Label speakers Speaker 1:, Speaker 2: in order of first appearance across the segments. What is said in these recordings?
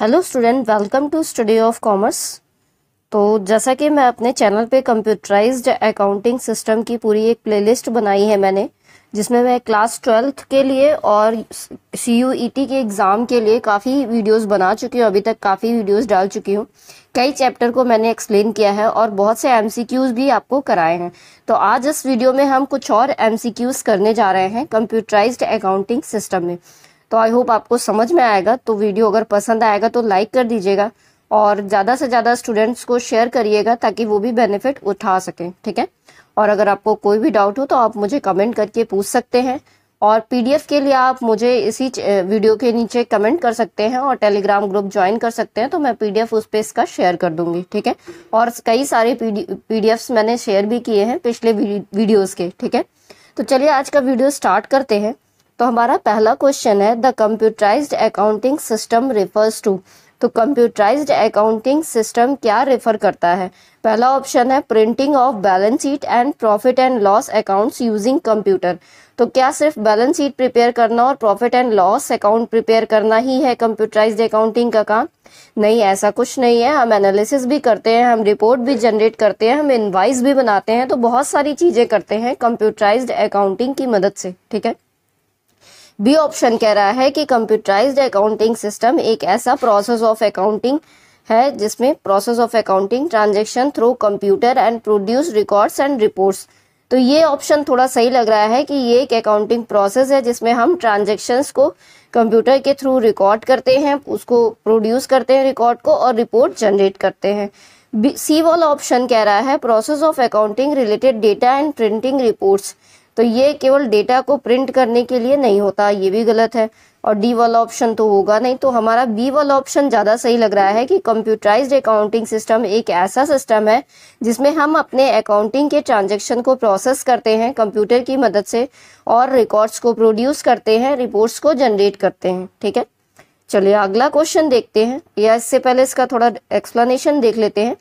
Speaker 1: Hello student welcome to study of commerce तो जैसा कि मैं अपने चैनल पे कंप्यूटराइज्ड अकाउंटिंग सिस्टम की पूरी एक प्लेलिस्ट बनाई है मैंने जिसमें मैं क्लास ट्वेल्थ के लिए और सी e के एग्ज़ाम के लिए काफ़ी वीडियोस बना चुकी हूँ अभी तक काफ़ी वीडियोस डाल चुकी हूँ कई चैप्टर को मैंने एक्सप्लेन किया है और बहुत से एम भी आपको कराए हैं तो आज इस वीडियो में हम कुछ और एम करने जा रहे हैं कंप्यूटराइज्ड अकाउंटिंग सिस्टम में तो आई होप आपको समझ में आएगा तो वीडियो अगर पसंद आएगा तो लाइक कर दीजिएगा और ज़्यादा से ज़्यादा स्टूडेंट्स को शेयर करिएगा ताकि वो भी बेनिफिट उठा सकें ठीक है और अगर आपको कोई भी डाउट हो तो आप मुझे कमेंट करके पूछ सकते हैं और पीडीएफ के लिए आप मुझे इसी वीडियो के नीचे कमेंट कर सकते हैं और टेलीग्राम ग्रुप ज्वाइन कर सकते हैं तो मैं पीडीएफ उस पर इसका शेयर कर दूंगी ठीक है और कई सारे पीडीएफ्स मैंने शेयर भी किए हैं पिछले वीडियोस के ठीक है तो चलिए आज का वीडियो स्टार्ट करते हैं तो हमारा पहला क्वेश्चन है the computerise accounting system refers to तो कंप्यूटराइज अकाउंटिंग सिस्टम क्या रेफर करता है पहला ऑप्शन है printing of balance sheet and profit and loss accounts using computer तो क्या सिर्फ बैलेंस शीट प्रिपेयर करना और profit and loss account prepare करना ही है कंप्यूटराइज अकाउंटिंग का काम नहीं ऐसा कुछ नहीं है हम एनालिसिस भी करते हैं हम रिपोर्ट भी जनरेट करते हैं हम इनवाइस भी बनाते हैं तो बहुत सारी चीज़ें करते हैं कंप्यूटराइज अकाउंटिंग की मदद से ठीक है बी ऑप्शन कह रहा है कि कंप्यूटराइज्ड अकाउंटिंग सिस्टम एक ऐसा प्रोसेस ऑफ अकाउंटिंग है जिसमें process of accounting transaction through computer and produce records and reports तो ये ऑप्शन थोड़ा सही लग रहा है कि ये एक अकाउंटिंग प्रोसेस है जिसमें हम ट्रांजेक्शन्स को कंप्यूटर के थ्रू रिकॉर्ड करते हैं उसको प्रोड्यूस करते हैं रिकॉर्ड को और रिपोर्ट जनरेट करते हैं सी वाला ऑप्शन कह रहा है process of accounting related data and printing reports तो ये केवल डेटा को प्रिंट करने के लिए नहीं होता ये भी गलत है और डी वाला ऑप्शन तो होगा नहीं तो हमारा बी वाला ऑप्शन ज़्यादा सही लग रहा है कि कंप्यूटराइज्ड अकाउंटिंग सिस्टम एक ऐसा सिस्टम है जिसमें हम अपने अकाउंटिंग के ट्रांजैक्शन को प्रोसेस करते हैं कंप्यूटर की मदद से और रिकॉर्ड्स को प्रोड्यूस करते हैं रिपोर्ट्स को जनरेट करते हैं ठीक है चलिए अगला क्वेश्चन देखते हैं या इससे पहले इसका थोड़ा एक्सप्लेनेशन देख लेते हैं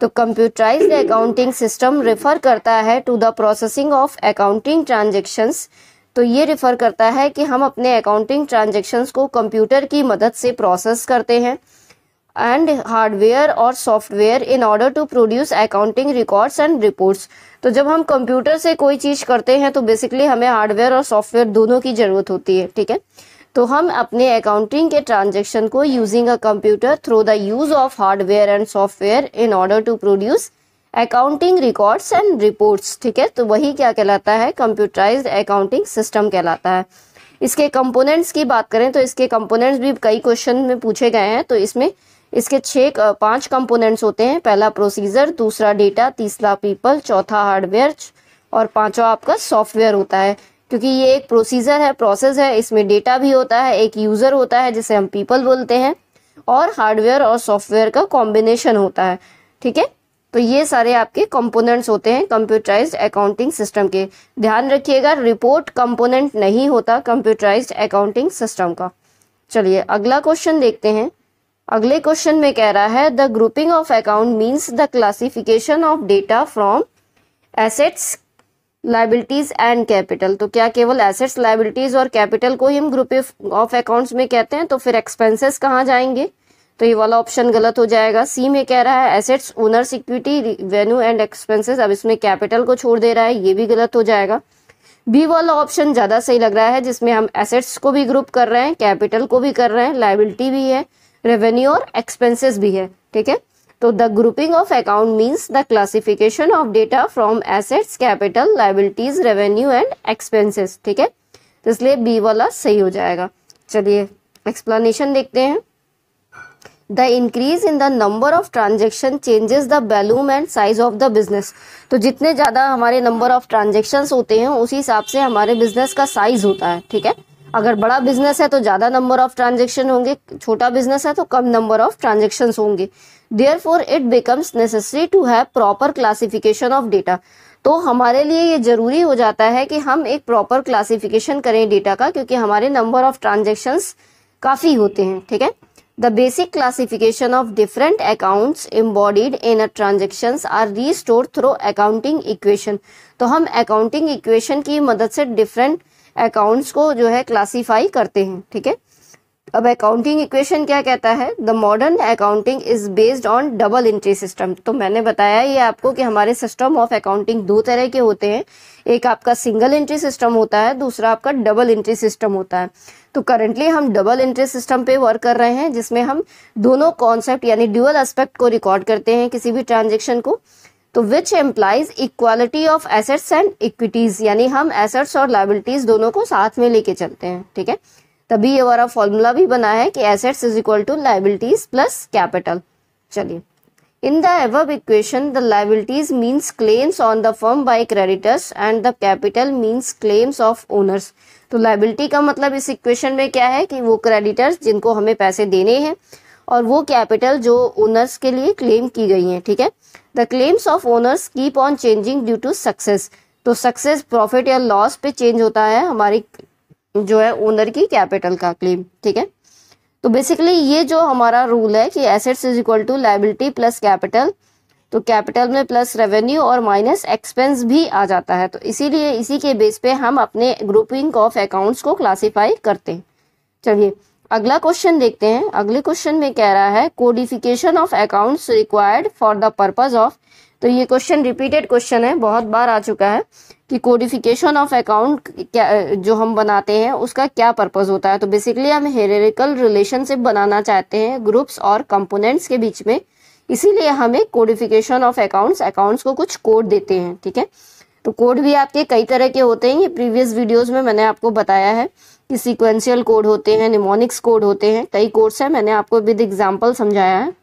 Speaker 1: तो कंप्यूटराइज अकाउंटिंग सिस्टम रेफर करता है to the processing of accounting transactions तो ये रेफर करता है कि हम अपने अकाउंटिंग ट्रांजेक्शन्स को कंप्यूटर की मदद से प्रोसेस करते हैं एंड हार्डवेयर और software in order to produce accounting records and reports तो जब हम कंप्यूटर से कोई चीज़ करते हैं तो बेसिकली हमें हार्डवेयर और सॉफ्टवेयर दोनों की ज़रूरत होती है ठीक है तो हम अपने अकाउंटिंग के ट्रांजेक्शन को using a computer through the use of hardware and software in order to produce accounting records and reports ठीक है तो वही क्या कहलाता है कंप्यूटराइज्ड अकाउंटिंग सिस्टम कहलाता है इसके कंपोनेंट्स की बात करें तो इसके कंपोनेंट्स भी कई क्वेश्चन में पूछे गए हैं तो इसमें इसके छः पांच कंपोनेंट्स होते हैं पहला प्रोसीजर दूसरा डेटा तीसरा पीपल चौथा हार्डवेयर और पांचवा आपका सॉफ्टवेयर होता है क्योंकि ये एक प्रोसीजर है प्रोसेस है इसमें डेटा भी होता है एक यूज़र होता है जिसे हम पीपल बोलते हैं और हार्डवेयर और सॉफ्टवेयर का कॉम्बिनेशन होता है ठीक है तो ये सारे आपके कंपोनेंट्स होते हैं कंप्यूटराइज्ड अकाउंटिंग सिस्टम के ध्यान रखिएगा रिपोर्ट कंपोनेंट नहीं होता कंप्यूटराइज्ड अकाउंटिंग सिस्टम का चलिए अगला क्वेश्चन देखते हैं अगले क्वेश्चन में कह रहा है the grouping of account means the classification of data from assets liabilities and capital तो क्या केवल एसेट्स लाइबिलिटीज और कैपिटल को ही हम ग्रुप ऑफ अकाउंट्स में कहते हैं तो फिर एक्सपेंसेस कहाँ जाएंगे तो ये वाला ऑप्शन गलत हो जाएगा सी में कह रहा है assets owners equity revenue and expenses अब इसमें कैपिटल को छोड़ दे रहा है ये भी गलत हो जाएगा बी वाला ऑप्शन ज़्यादा सही लग रहा है जिसमें हम एसेट्स को भी ग्रुप कर रहे हैं कैपिटल को भी कर रहे हैं लाइबिलिटी भी है रेवेन्यू और एक्सपेंसेस भी है ठीक है तो the grouping of account means the classification of data from assets capital liabilities revenue and expenses ठीक है तो इसलिए बी वाला सही हो जाएगा चलिए एक्सप्लेनेशन देखते हैं the increase in the number of transaction changes the volume and size of the business तो जितने ज़्यादा हमारे नंबर ऑफ ट्रांजेक्शन होते हैं उसी हिसाब से हमारे बिजनेस का साइज होता है ठीक है अगर बड़ा बिजनेस है तो ज़्यादा नंबर ऑफ ट्रांजेक्शन होंगे छोटा बिजनेस है तो कम नंबर ऑफ ट्रांजेक्शन होंगे there it becomes necessary to have proper classification of data तो हमारे लिए ये जरूरी हो जाता है कि हम एक प्रॉपर क्लासिफिकेशन करें डेटा का क्योंकि हमारे नंबर ऑफ ट्रांजेक्शन्स काफ़ी होते हैं ठीक है the basic classification of different accounts embodied in a transactions are restore through accounting equation तो हम अकाउंटिंग इक्वेशन की मदद से डिफरेंट अकाउंट्स को जो है क्लासीफाई करते हैं ठीक है अब अकाउंटिंग इक्वेशन क्या कहता है the modern accounting is based on double entry system तो मैंने बताया ये आपको कि हमारे सिस्टम ऑफ अकाउंटिंग दो तरह के होते हैं एक आपका सिंगल एंट्री सिस्टम होता है दूसरा आपका डबल एंट्री सिस्टम होता है तो करंटली हम डबल एंट्री सिस्टम पे वर्क कर रहे हैं जिसमें हम दोनों कॉन्सेप्ट यानी ड्यूअल एस्पेक्ट को रिकॉर्ड करते हैं किसी भी ट्रांजेक्शन को तो which employs equality of assets and equities यानी हम एसेट्स और लाइबिलिटीज दोनों को साथ में लेके चलते हैं ठीक है तभी ये वाला फॉर्मूला भी बना है कि assets is equal to liabilities plus capital चलिए in the above equation the liabilities means claims on the firm by creditors and the capital means claims of owners तो लाइबिलिटी का मतलब इस इक्वेशन में क्या है कि वो क्रेडिटर्स जिनको हमें पैसे देने हैं और वो कैपिटल जो ओनर्स के लिए क्लेम की गई है ठीक है the claims of owners keep on changing due to success तो सक्सेस प्रॉफिट या लॉस पे चेंज होता है हमारी जो है ओनर की कैपिटल का क्लेम ठीक है तो बेसिकली ये जो हमारा रूल है कि assets is equal to liability plus capital तो कैपिटल में प्लस रेवेन्यू और माइनस एक्सपेंस भी आ जाता है तो इसीलिए इसी के बेस पे हम अपने ग्रुपिंग ऑफ अकाउंट्स को क्लासिफाई करते हैं चलिए अगला क्वेश्चन देखते हैं अगले क्वेश्चन में कह रहा है codification of accounts required for the purpose of तो ये क्वेश्चन रिपीटेड क्वेश्चन है बहुत बार आ चुका है कि कोडिफिकेशन ऑफ अकाउंट क्या जो हम बनाते हैं उसका क्या पर्पज़ होता है तो बेसिकली हम हेरेरिकल रिलेशनशिप बनाना चाहते हैं ग्रुप्स और कंपोनेंट्स के बीच में इसीलिए हमें कोडिफिकेशन ऑफ अकाउंट्स अकाउंट्स को कुछ कोड देते हैं ठीक है तो कोड भी आपके कई तरह के होते हैं ये प्रीवियस वीडियोस में मैंने आपको बताया है कि सिक्वेंशियल कोड होते हैं निमोनिक्स कोड होते हैं कई कोड्स हैं मैंने आपको विद एग्जांपल समझाया है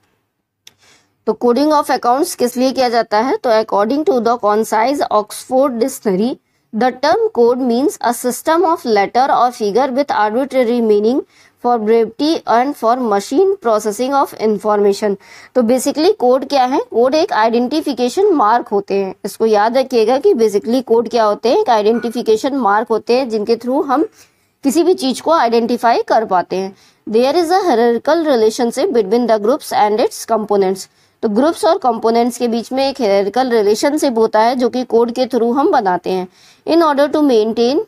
Speaker 1: तो कोडिंग ऑफ अकाउंट्स किस लिए किया जाता है तो according to the concise Oxford dictionary the term code means a system of letter और figure with arbitrary meaning for brevity and for machine processing of information तो बेसिकली कोड क्या है कोड एक आइडेंटिफिकेशन मार्क होते हैं इसको याद रखिएगा कि बेसिकली कोड क्या होते हैं एक आइडेंटिफिकेशन मार्क होते हैं जिनके थ्रू हम किसी भी चीज को आइडेंटिफाई कर पाते हैं there is hierarchical relationship between the groups and its components तो ग्रुप्स और कंपोनेंट्स के बीच में एक हेरिकल रिलेशनशिप होता है जो कि कोड के थ्रू हम बनाते हैं in order to maintain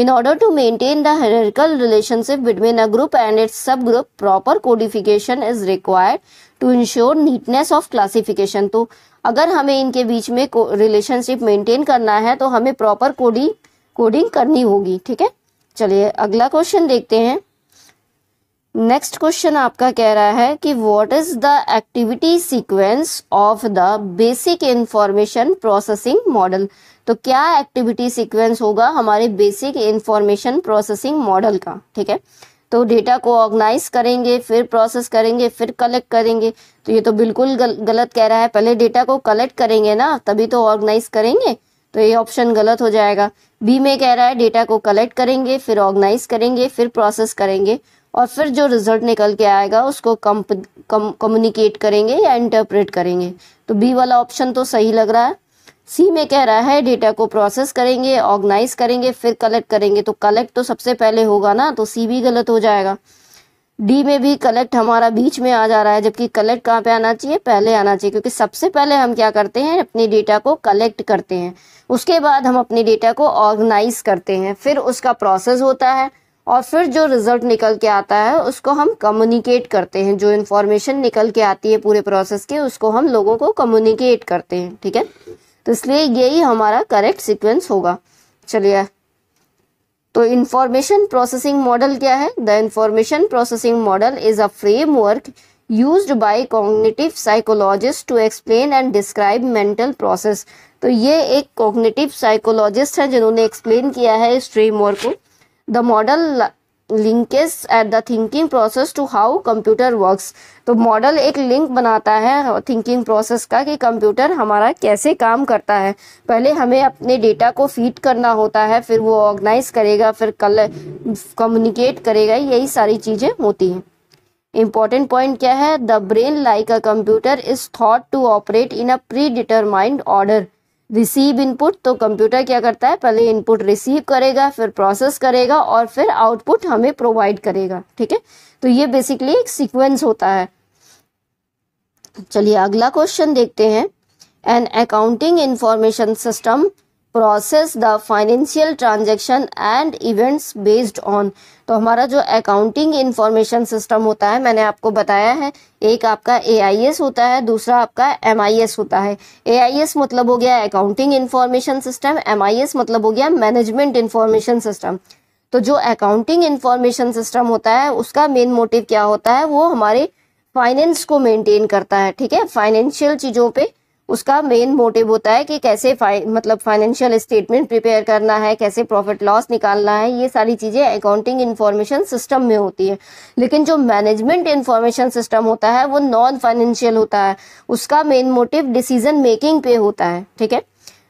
Speaker 1: in order to maintain the hierarchical relationship between a group and its sub group proper codification is required to ensure neatness of classification तो अगर हमें इनके बीच में रिलेशनशिप मेंटेन करना है तो हमें प्रॉपर कोडिंग कोडिंग करनी होगी ठीक है चलिए अगला क्वेश्चन देखते हैं नेक्स्ट क्वेश्चन आपका कह रहा है कि what is the activity sequence of the basic information processing model तो क्या एक्टिविटी सीक्वेंस होगा हमारे बेसिक इंफॉर्मेशन प्रोसेसिंग मॉडल का ठीक है तो डेटा को ऑर्गेनाइज करेंगे फिर प्रोसेस करेंगे फिर कलेक्ट करेंगे तो ये तो बिल्कुल गल, गलत कह रहा है पहले डेटा को कलेक्ट करेंगे ना तभी तो ऑर्गेनाइज करेंगे तो ये ऑप्शन गलत हो जाएगा बी में कह रहा है डेटा को कलेक्ट करेंगे फिर ऑर्गेनाइज करेंगे फिर प्रोसेस करेंगे और फिर जो रिज़ल्ट निकल के आएगा उसको कम कम्युनिकेट करेंगे या इंटरप्रेट करेंगे तो बी वाला ऑप्शन तो सही लग रहा है सी में कह रहा है डेटा को प्रोसेस करेंगे ऑर्गेनाइज करेंगे फिर कलेक्ट करेंगे तो कलेक्ट तो सबसे पहले होगा ना तो सी भी गलत हो जाएगा डी में भी कलेक्ट हमारा बीच में आ जा रहा है जबकि कलेक्ट कहाँ पे आना चाहिए पहले आना चाहिए क्योंकि सबसे पहले हम क्या करते हैं अपने डेटा को कलेक्ट करते हैं उसके बाद हम अपने डेटा को ऑर्गेनाइज करते हैं फिर उसका प्रोसेस होता है और फिर जो रिज़ल्ट निकल के आता है उसको हम कम्युनिकेट करते हैं जो इन्फॉर्मेशन निकल के आती है पूरे प्रोसेस के उसको हम लोगों को कम्युनिकेट करते हैं ठीक है तो इसलिए यही हमारा करेक्ट सिक्वेंस होगा चलिए तो इन्फॉर्मेशन प्रोसेसिंग मॉडल क्या है the information processing model is a framework use by cognitive psychologist to explain and describe mental process तो ये एक कॉग्नेटिव साइकोलॉजिस्ट है जिन्होंने एक्सप्लेन किया है इस फ्रेमवर्क को the model linkage at the thinking process to how computer works तो मॉडल एक लिंक बनाता है थिंकिंग प्रोसेस का कि कंप्यूटर हमारा कैसे काम करता है पहले हमें अपने डेटा को फीड करना होता है फिर वो ऑर्गेनाइज करेगा फिर कल कम्युनिकेट करेगा यही सारी चीज़ें होती हैं इम्पॉर्टेंट पॉइंट क्या है the brain like a computer is thought to operate in a predetermined order receive input तो कंप्यूटर क्या करता है पहले इनपुट रिसीव करेगा फिर प्रोसेस करेगा और फिर आउटपुट हमें प्रोवाइड करेगा ठीक है तो ये बेसिकली एक सीक्वेंस होता है चलिए अगला क्वेश्चन देखते हैं an accounting information system process the financial transaction and events based on तो हमारा जो अकाउंटिंग इन्फॉर्मेशन सिस्टम होता है मैंने आपको बताया है एक आपका ए आई एस होता है दूसरा आपका एम आई एस होता है ए आई एस मतलब हो गया accounting information system M I S मतलब हो गया मैनेजमेंट इन्फॉर्मेशन सिस्टम तो जो अकाउंटिंग इन्फॉर्मेशन सिस्टम होता है उसका मेन मोटिव क्या होता है वो हमारे फाइनेंस को मेंटेन करता है ठीक है फाइनेंशियल चीज़ों पर उसका मेन मोटिव होता है कि कैसे फाइ, मतलब फाइनेंशियल स्टेटमेंट प्रिपेयर करना है कैसे प्रॉफिट लॉस निकालना है ये सारी चीज़ें अकाउंटिंग इन्फॉर्मेशन सिस्टम में होती है लेकिन जो मैनेजमेंट इन्फॉर्मेशन सिस्टम होता है वो नॉन फाइनेंशियल होता है उसका मेन मोटिव डिसीजन मेकिंग पे होता है ठीक है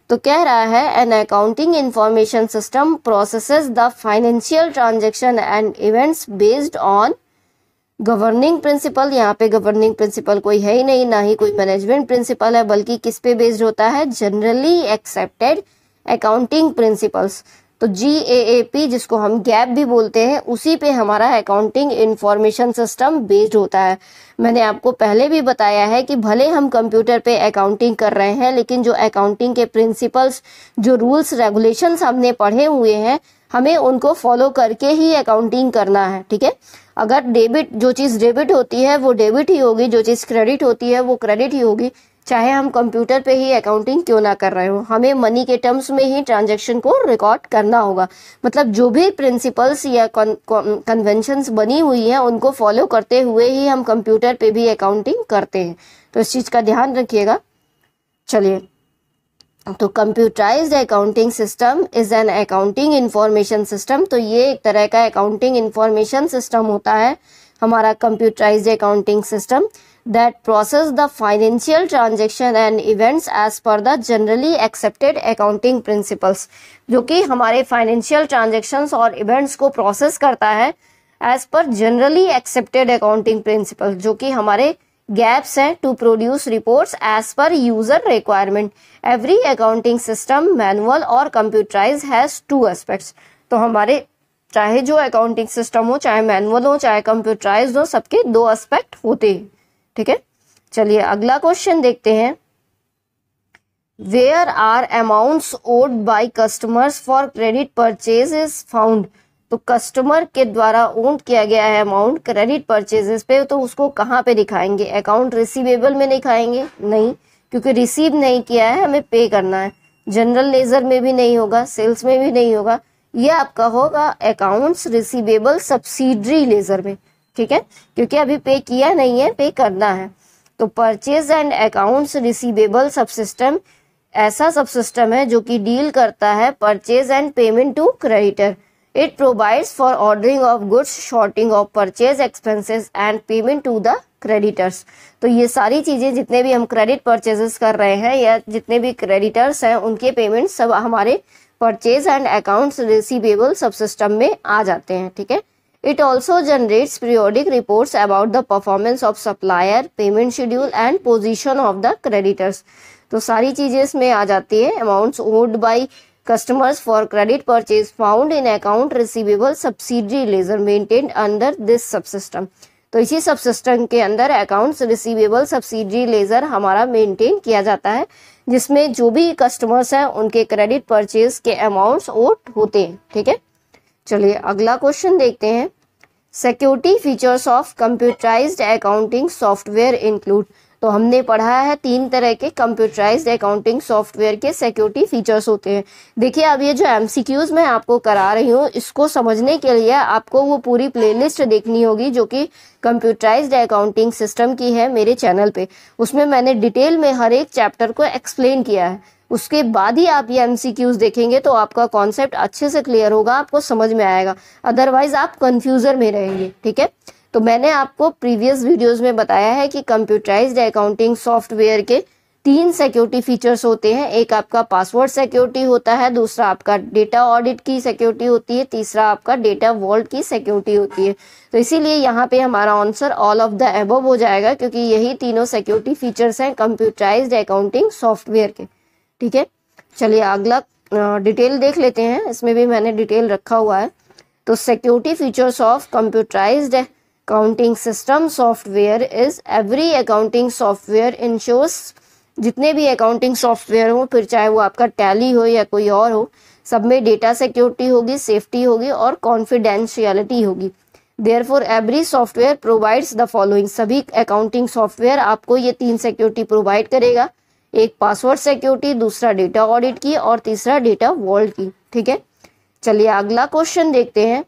Speaker 1: तो कह रहा है an accounting information system processes the financial transaction and events based on governing principle यहाँ पे गवर्निंग प्रिंसिपल कोई है ही नहीं ना ही कोई मैनेजमेंट प्रिंसिपल है बल्कि किस पे बेस्ड होता है जनरली एक्सेप्टेड अकाउंटिंग प्रिंसिपल्स तो जी ए ए पी जिसको हम गैप भी बोलते हैं उसी पे हमारा अकाउंटिंग इन्फॉर्मेशन सिस्टम बेस्ड होता है मैंने आपको पहले भी बताया है कि भले हम कंप्यूटर पे अकाउंटिंग कर रहे हैं लेकिन जो अकाउंटिंग के प्रिंसिपल्स जो रूल्स रेगुलेशन हमने पढ़े हुए हैं हमें उनको फॉलो करके ही अकाउंटिंग करना है ठीक है अगर डेबिट जो चीज़ डेबिट होती है वो डेबिट ही होगी जो चीज़ क्रेडिट होती है वो क्रेडिट ही होगी चाहे हम कंप्यूटर पे ही अकाउंटिंग क्यों ना कर रहे हो हमें मनी के टर्म्स में ही ट्रांजैक्शन को रिकॉर्ड करना होगा मतलब जो भी प्रिंसिपल्स या कन्वेंशंस बनी हुई हैं उनको फॉलो करते हुए ही हम कंप्यूटर पे भी अकाउंटिंग करते हैं तो इस चीज़ का ध्यान रखिएगा चलिए तो computerised accounting system is an accounting information system तो ये एक तरह का अकाउंटिंग इंफॉर्मेशन सिस्टम होता है हमारा computerised accounting system that process the financial transaction and events as per the generally accepted accounting principles जो कि हमारे फाइनेंशियल ट्रांजेक्शन्स और इवेंट्स को प्रोसेस करता है as per generally accepted accounting principle जो कि हमारे हैं to produce reports as per user requirement every accounting system manual और कंप्यूटराइज हैज टू एस्पेक्ट्स तो हमारे चाहे जो अकाउंटिंग सिस्टम हो चाहे मैनुअल हो चाहे कंप्यूटराइज हो सबके दो एस्पेक्ट होते हैं ठीक है चलिए अगला क्वेश्चन देखते हैं where are amounts owed by customers for credit purchase is found तो कस्टमर के द्वारा ओन किया गया है अमाउंट क्रेडिट परचेजेस पे तो उसको कहाँ पे दिखाएंगे अकाउंट रिसीवेबल में दिखाएंगे नहीं क्योंकि रिसीव नहीं किया है हमें पे करना है जनरल लेजर में भी नहीं होगा सेल्स में भी नहीं होगा यह आपका होगा अकाउंट्स रिसीवेबल सब्सिडरी लेजर में ठीक है क्योंकि अभी पे किया नहीं है पे करना है तो purchase and accounts receivable subsystem ऐसा सब सिस्टम है जो कि डील करता है purchase and payment to creditor it provide for ordering of goods sorting of purchase expenses and payment to the creditors तो ये सारी चीज़ें जितने भी हम क्रेडिट परचेजेस कर रहे हैं या जितने भी क्रेडिटर्स हैं उनके पेमेंट सब हमारे purchase and accounts receivable subsystem में आ जाते हैं ठीक है it also generates periodic reports about the performance of supplier payment schedule and position of the creditors तो सारी चीज़ें इसमें आ जाती है amounts owed by Customers for credit purchase found in account receivable subsidiaries are maintained under this subsystem. तो इसी सब सिस्टम के अंदर अकाउंट्स रिसीवेबल सब्सिडी लेजर हमारा मेंटेन किया जाता है जिसमें जो भी कस्टमर्स हैं उनके क्रेडिट परचेज के अमाउंट्स ओट होते हैं ठीक है चलिए अगला क्वेश्चन देखते हैं security features of computerised accounting software include तो हमने पढ़ा है तीन तरह के कंप्यूटराइज अकाउंटिंग सॉफ्टवेयर के सिक्योरिटी फीचर्स होते हैं देखिए अब ये जो एम मैं आपको करा रही हूँ इसको समझने के लिए आपको वो पूरी प्लेलिस्ट देखनी होगी जो कि कंप्यूटराइज अकाउंटिंग सिस्टम की है मेरे चैनल पे उसमें मैंने डिटेल में हर एक चैप्टर को एक्सप्लेन किया है उसके बाद ही आप ये एम देखेंगे तो आपका कॉन्सेप्ट अच्छे से क्लियर होगा आपको समझ में आएगा अदरवाइज आप कन्फ्यूज़र में रहेंगे ठीक है तो मैंने आपको प्रीवियस वीडियोस में बताया है कि कंप्यूटराइज्ड अकाउंटिंग सॉफ्टवेयर के तीन सिक्योरिटी फीचर्स होते हैं एक आपका पासवर्ड सिक्योरिटी होता है दूसरा आपका डेटा ऑडिट की सिक्योरिटी होती है तीसरा आपका डेटा वॉल्ट की सिक्योरिटी होती है तो इसीलिए यहाँ पे हमारा answer all of the above हो जाएगा क्योंकि यही तीनों सिक्योरिटी फीचर्स हैं कंप्यूटराइज्ड अकाउंटिंग सॉफ्टवेयर के ठीक है चलिए अगला डिटेल देख लेते हैं इसमें भी मैंने डिटेल रखा हुआ है तो security features of computerised accounting system software is every accounting software ensures जितने भी अकाउंटिंग सॉफ्टवेयर हो फिर चाहे वो आपका टैली हो या कोई और हो सब में डेटा सिक्योरिटी होगी सेफ्टी होगी और कॉन्फिडेंशियलिटी होगी therefore every software provides the following सभी अकाउंटिंग सॉफ्टवेयर आपको ये तीन सिक्योरिटी प्रोवाइड करेगा एक पासवर्ड सिक्योरिटी दूसरा डेटा ऑडिट की और तीसरा डेटा वॉल्ट की ठीक है चलिए अगला क्वेश्चन देखते हैं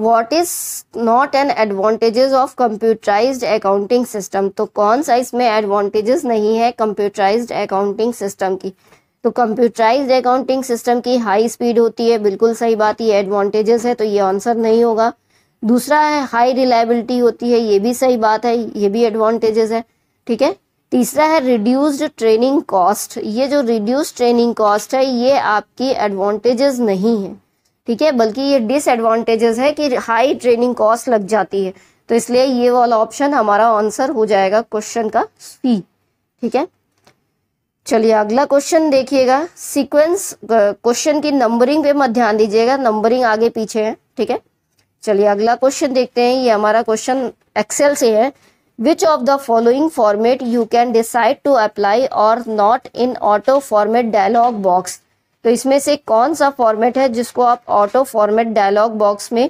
Speaker 1: what is not an advantages of computerise accounting system तो कौन सा इसमें एडवांटेजेस नहीं है कंप्यूटराइज अकाउंटिंग सिस्टम की तो कंप्यूटराइज अकाउंटिंग सिस्टम की हाई स्पीड होती है बिल्कुल सही बात ये एडवांटेजेस है तो ये आंसर नहीं होगा दूसरा है हाई रिलायबिलिटी होती है ये भी सही बात है ये भी एडवांटेजेस है ठीक है तीसरा है रिड्यूस्ड ट्रेनिंग कॉस्ट ये जो रिड्यूस्ड ट्रेनिंग कॉस्ट है ये आपकी एडवांटेजेस नहीं है ठीक है बल्कि ये डिसएडवांटेजेस है कि हाई ट्रेनिंग कॉस्ट लग जाती है तो इसलिए ये वाला ऑप्शन हमारा आंसर हो जाएगा क्वेश्चन का सी ठीक है चलिए अगला क्वेश्चन देखिएगा सीक्वेंस क्वेश्चन की नंबरिंग पे मत ध्यान दीजिएगा नंबरिंग आगे पीछे है ठीक है चलिए अगला क्वेश्चन देखते हैं ये हमारा क्वेश्चन एक्सेल से है which of the following format you can decide to apply और not in auto format dialog box तो इसमें से कौन सा फॉर्मेट है जिसको आप ऑटो फॉर्मेट डायलॉग बॉक्स में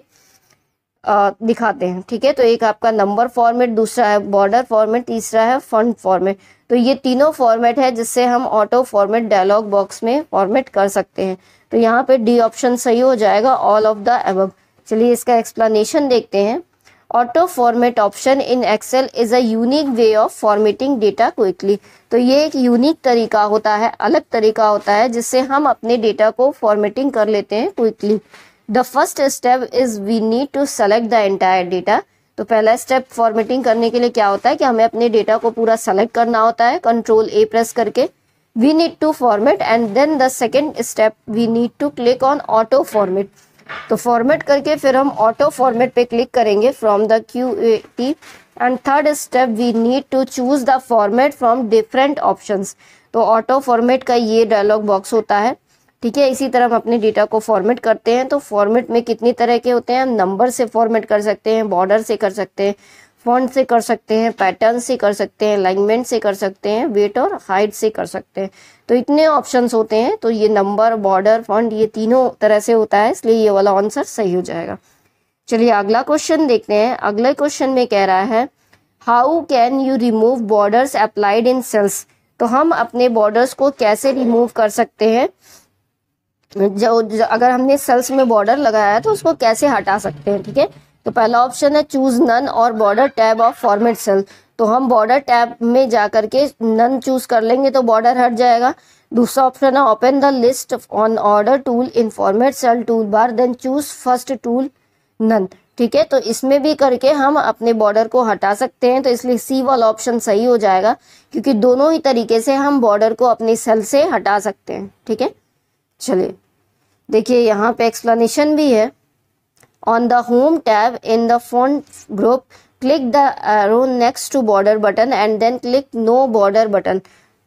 Speaker 1: आ, दिखाते हैं ठीक है तो एक आपका नंबर फॉर्मेट दूसरा है बॉर्डर फॉर्मेट तीसरा है फंड फॉर्मेट तो ये तीनों फॉर्मेट है जिससे हम ऑटो फॉर्मेट डायलॉग बॉक्स में फॉर्मेट कर सकते हैं तो यहाँ पे डी ऑप्शन सही हो जाएगा ऑल ऑफ द एब चलिए इसका एक्सप्लेनेशन देखते हैं auto format option in Excel is a unique way of formatting data quickly तो ये एक यूनिक तरीका होता है अलग तरीका होता है जिससे हम अपने डेटा को फॉर्मेटिंग कर लेते हैं quickly the first step is we need to select the entire data तो पहला स्टेप फॉर्मेटिंग करने के लिए क्या होता है कि हमें अपने डेटा को पूरा सेलेक्ट करना होता है कंट्रोल ए प्रेस करके we need to format and then the second step we need to click on auto format तो फॉर्मेट करके फिर हम ऑटो फॉर्मेट पे क्लिक करेंगे from the Q A T and third step we need to choose the format from different option तो auto format का ये dialogue box होता है ठीक है इसी तरह हम अपने डेटा को फॉर्मेट करते हैं तो फॉर्मेट में कितनी तरह के होते हैं हम नंबर से फॉर्मेट कर सकते हैं बॉर्डर से कर सकते हैं फॉन्ट से कर सकते हैं पैटर्न से कर सकते हैं अलाइनमेंट से कर सकते हैं वेट और हाइट से कर सकते हैं तो इतने ऑप्शंस होते हैं तो ये नंबर बॉर्डर फॉन्ट ये तीनों तरह से होता है इसलिए ये वाला आंसर सही हो जाएगा चलिए अगला क्वेश्चन देखते हैं अगले क्वेश्चन में कह रहा है how can you remove borders applied in cells तो हम अपने बॉर्डर्स को कैसे रिमूव कर सकते हैं जो, जो अगर हमने सेल्स में बॉर्डर लगाया है तो उसको कैसे हटा सकते हैं ठीक है तो पहला ऑप्शन है चूज नन और border tab of format cell तो हम बॉर्डर टैब में जा करके नन चूज कर लेंगे तो बॉर्डर हट जाएगा दूसरा ऑप्शन है open the list on border tool in format cell toolbar then choose first tool none ठीक है तो इसमें भी करके हम अपने बॉर्डर को हटा सकते हैं तो इसलिए सी वाला ऑप्शन सही हो जाएगा क्योंकि दोनों ही तरीके से हम बॉर्डर को अपनी सेल से हटा सकते हैं ठीक है चलिए देखिए यहाँ पे एक्सप्लेनेशन भी है On the Home tab in the font group, click the arrow next to border button and then click no border button.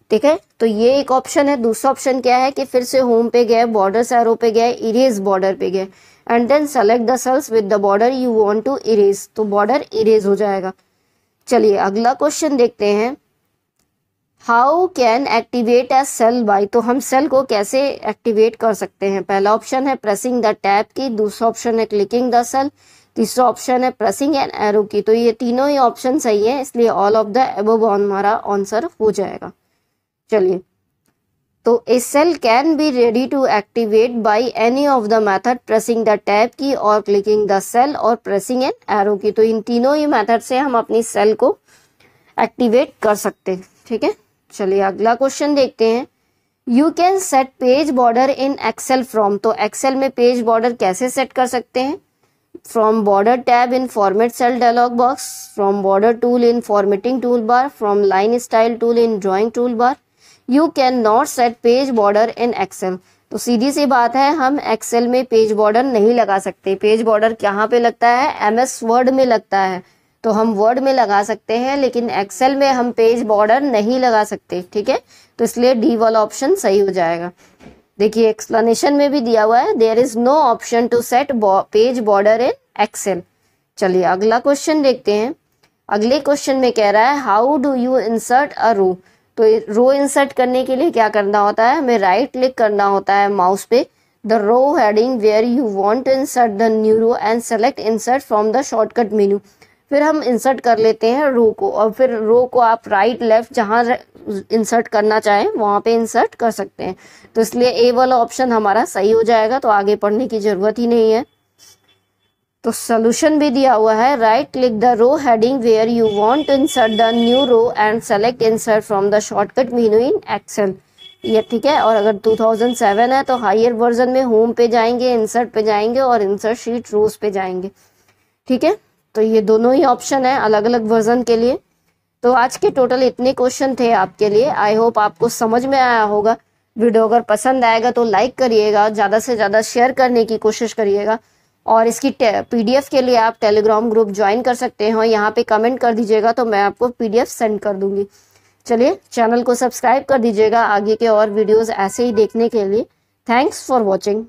Speaker 1: ठीक है तो ये एक ऑप्शन है दूसरा ऑप्शन क्या है कि फिर से होम पे गए बॉर्डर एरो पे गए इरेज बॉर्डर पे गए and then select the cells with the border you want to erase तो बॉर्डर इरेज हो जाएगा चलिए अगला क्वेश्चन देखते हैं how can activate a cell by तो हम सेल को कैसे एक्टिवेट कर सकते हैं पहला ऑप्शन है प्रेसिंग द टैप की दूसरा ऑप्शन है क्लिकिंग द सेल तीसरा ऑप्शन है प्रेसिंग एंड एरो की तो ये तीनों ही ऑप्शन सही है इसलिए ऑल ऑफ द एबोव हमारा आंसर हो जाएगा चलिए तो a cell can be ready to activate by any of the method pressing the tab key और क्लिकिंग द सेल और प्रेसिंग एंड एरो की तो इन तीनों ही मैथड से हम अपनी सेल को एक्टिवेट कर सकते हैं ठीक है चलिए अगला क्वेश्चन देखते हैं you can set page border in Excel from तो एक्सेल में पेज बॉर्डर कैसे सेट कर सकते हैं from border tab in format cell dialog box from border tool in formatting toolbar from line style tool in drawing toolbar you can not set page border in Excel तो सीधी सी बात है हम Excel में page border नहीं लगा सकते page border कहाँ पे लगता है एम एस वर्ड में लगता है तो हम वर्ड में लगा सकते हैं लेकिन एक्सेल में हम पेज बॉर्डर नहीं लगा सकते ठीक है तो इसलिए डी वाला ऑप्शन सही हो जाएगा देखिए एक्सप्लेनेशन में भी दिया हुआ है there is no option to set page border in Excel चलिए अगला क्वेश्चन देखते हैं अगले क्वेश्चन में कह रहा है how do you insert a row तो रो इंसर्ट करने के लिए क्या करना होता है हमें राइट क्लिक करना होता है माउस पे the row heading where you want to insert the new row and select insert from the shortcut menu फिर हम इंसर्ट कर लेते हैं रो को और फिर रो को आप राइट लेफ्ट जहाँ इंसर्ट करना चाहें वहाँ पे इंसर्ट कर सकते हैं तो इसलिए ए वाला ऑप्शन हमारा सही हो जाएगा तो आगे पढ़ने की ज़रूरत ही नहीं है तो सोल्यूशन भी दिया हुआ है right click the row heading where you want to insert the new row and select insert from the shortcut menu in Excel ये ठीक है और अगर 2007 है तो हायर वर्जन में होम पे जाएंगे इंसर्ट पे जाएंगे और इंसर्ट शीट रोज पे जाएंगे ठीक है तो ये दोनों ही ऑप्शन है अलग अलग वर्जन के लिए तो आज के टोटल इतने क्वेश्चन थे आपके लिए आई होप आपको समझ में आया होगा वीडियो अगर पसंद आएगा तो लाइक करिएगा ज़्यादा से ज़्यादा शेयर करने की कोशिश करिएगा और इसकी पीडीएफ के लिए आप टेलीग्राम ग्रुप ज्वाइन कर सकते हैं यहाँ पे कमेंट कर दीजिएगा तो मैं आपको पीडीएफ सेंड कर दूंगी चलिए चैनल को सब्सक्राइब कर दीजिएगा आगे के और वीडियोज ऐसे ही देखने के लिए थैंक्स फॉर वॉचिंग